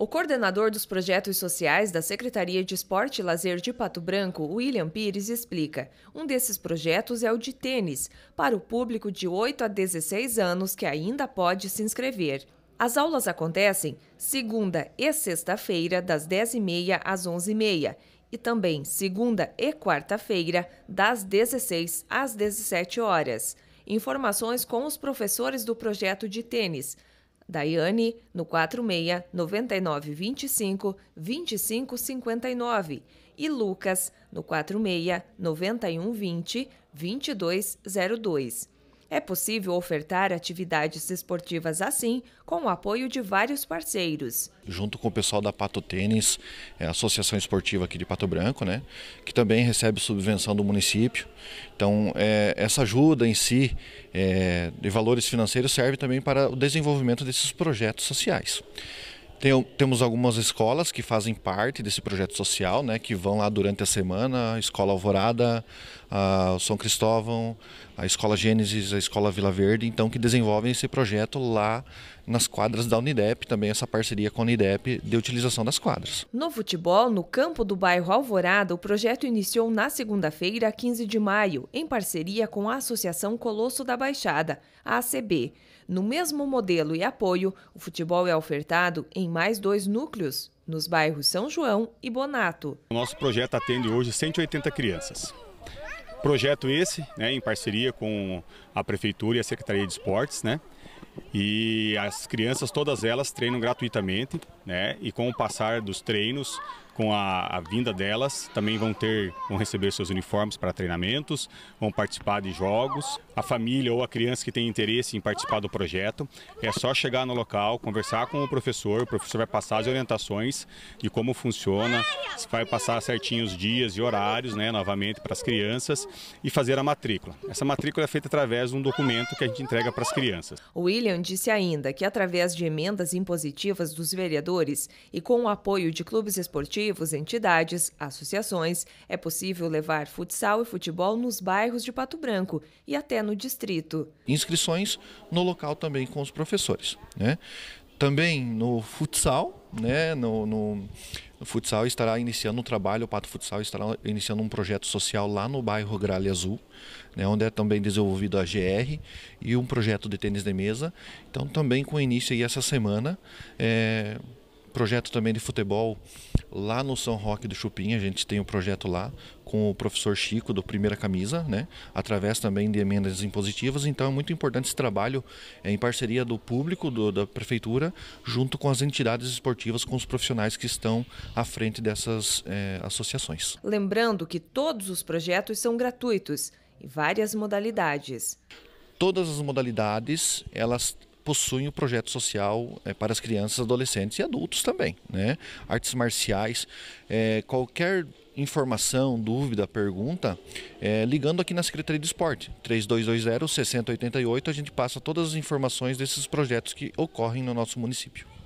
O coordenador dos projetos sociais da Secretaria de Esporte e Lazer de Pato Branco, William Pires, explica. Um desses projetos é o de tênis, para o público de 8 a 16 anos que ainda pode se inscrever. As aulas acontecem segunda e sexta-feira, das 10h30 às 11h30, e também segunda e quarta-feira, das 16 às 17 horas. Informações com os professores do projeto de tênis Daiane no 46 9925 2559 e Lucas no 46 9120 2202. É possível ofertar atividades esportivas assim, com o apoio de vários parceiros. Junto com o pessoal da Pato Tênis, é a associação esportiva aqui de Pato Branco, né, que também recebe subvenção do município. Então, é, essa ajuda em si, é, de valores financeiros, serve também para o desenvolvimento desses projetos sociais. Tem, temos algumas escolas que fazem parte desse projeto social, né, que vão lá durante a semana, a Escola Alvorada, a São Cristóvão, a Escola Gênesis, a Escola Vila Verde, então que desenvolvem esse projeto lá nas quadras da Unidep, também essa parceria com a Unidep de utilização das quadras. No futebol, no campo do bairro Alvorada, o projeto iniciou na segunda-feira, 15 de maio, em parceria com a Associação Colosso da Baixada, a ACB. No mesmo modelo e apoio, o futebol é ofertado em mais dois núcleos, nos bairros São João e Bonato. O nosso projeto atende hoje 180 crianças. Projeto esse, né, em parceria com a Prefeitura e a Secretaria de Esportes, né? E as crianças, todas elas, treinam gratuitamente, né? E com o passar dos treinos, com a, a, vinda delas, também vão ter, vão receber seus uniformes para treinamentos, vão participar de jogos. A família ou a criança que tem interesse em participar do projeto, é só chegar no local, conversar com o professor, o professor vai passar as orientações de como funciona, vai passar certinho os dias e horários, né, novamente para as crianças e fazer a matrícula. Essa matrícula é feita através de um documento que a gente entrega para as crianças. William disse ainda que através de emendas impositivas dos vereadores e com o apoio de clubes esportivos coletivos, entidades, associações, é possível levar futsal e futebol nos bairros de Pato Branco e até no distrito. Inscrições no local também com os professores. Né? Também no futsal, né? no, no futsal estará iniciando um trabalho, o Pato Futsal estará iniciando um projeto social lá no bairro Gralha Azul, né, onde é também desenvolvido a GR e um projeto de tênis de mesa. Então também com início aí essa semana, é, projeto também de futebol lá no São Roque do Chupim. A gente tem um projeto lá com o professor Chico do Primeira Camisa, né? Através também de emendas impositivas. Então é muito importante esse trabalho é, em parceria do público, do, da prefeitura, junto com as entidades esportivas, com os profissionais que estão à frente dessas é, associações. Lembrando que todos os projetos são gratuitos e várias modalidades. Todas as modalidades, elas possuem o projeto social é, para as crianças, adolescentes e adultos também. Né? Artes marciais, é, qualquer informação, dúvida, pergunta, é, ligando aqui na Secretaria de Esporte, 3220-6088, a gente passa todas as informações desses projetos que ocorrem no nosso município.